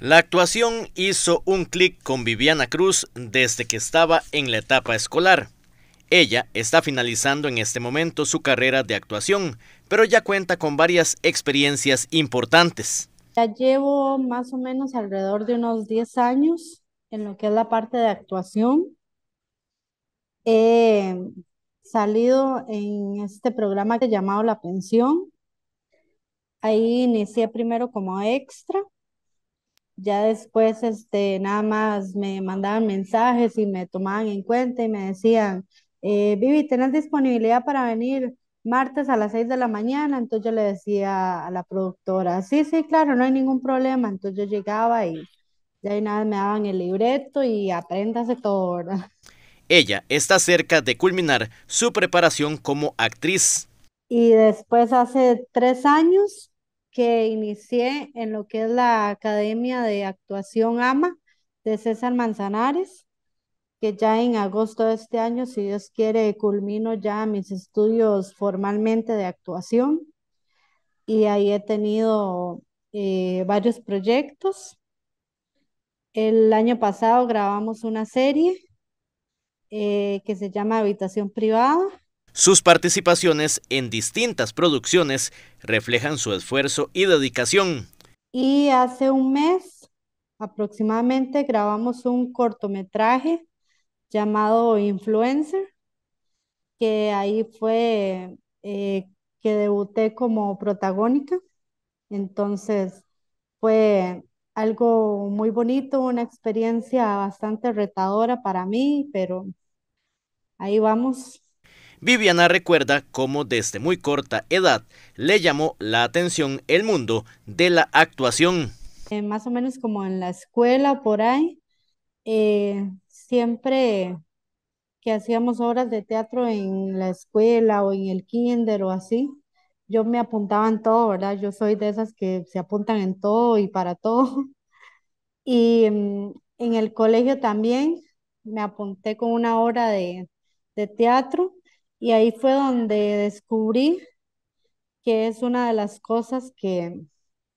La actuación hizo un clic con Viviana Cruz desde que estaba en la etapa escolar. Ella está finalizando en este momento su carrera de actuación, pero ya cuenta con varias experiencias importantes. Ya llevo más o menos alrededor de unos 10 años en lo que es la parte de actuación. He salido en este programa que he llamado La Pensión. Ahí inicié primero como extra ya después, este, nada más me mandaban mensajes y me tomaban en cuenta y me decían, eh, Vivi, ¿tenés disponibilidad para venir martes a las seis de la mañana? Entonces yo le decía a la productora, sí, sí, claro, no hay ningún problema. Entonces yo llegaba y ya ahí nada, me daban el libreto y apréndase todo, Ella está cerca de culminar su preparación como actriz. Y después hace tres años que inicié en lo que es la Academia de Actuación AMA de César Manzanares, que ya en agosto de este año, si Dios quiere, culmino ya mis estudios formalmente de actuación y ahí he tenido eh, varios proyectos. El año pasado grabamos una serie eh, que se llama Habitación Privada sus participaciones en distintas producciones reflejan su esfuerzo y dedicación. Y hace un mes aproximadamente grabamos un cortometraje llamado Influencer, que ahí fue eh, que debuté como protagónica. Entonces fue algo muy bonito, una experiencia bastante retadora para mí, pero ahí vamos. Viviana recuerda cómo desde muy corta edad le llamó la atención el mundo de la actuación. Eh, más o menos como en la escuela, por ahí, eh, siempre que hacíamos obras de teatro en la escuela o en el kinder o así, yo me apuntaba en todo, ¿verdad? Yo soy de esas que se apuntan en todo y para todo. Y mm, en el colegio también me apunté con una hora de teatro y ahí fue donde descubrí que es una de las cosas que,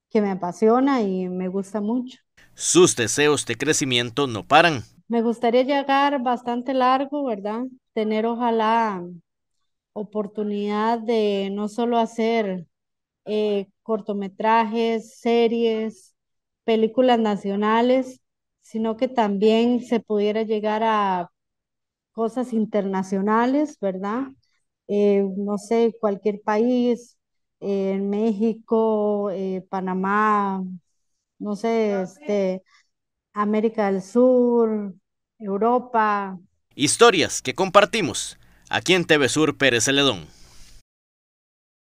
que me apasiona y me gusta mucho. Sus deseos de crecimiento no paran. Me gustaría llegar bastante largo, ¿verdad? Tener ojalá oportunidad de no solo hacer eh, cortometrajes, series, películas nacionales, sino que también se pudiera llegar a cosas internacionales, ¿verdad? Eh, no sé, cualquier país, eh, México, eh, Panamá, no sé, este, América del Sur, Europa. Historias que compartimos aquí en TV Sur Pérez Celedón.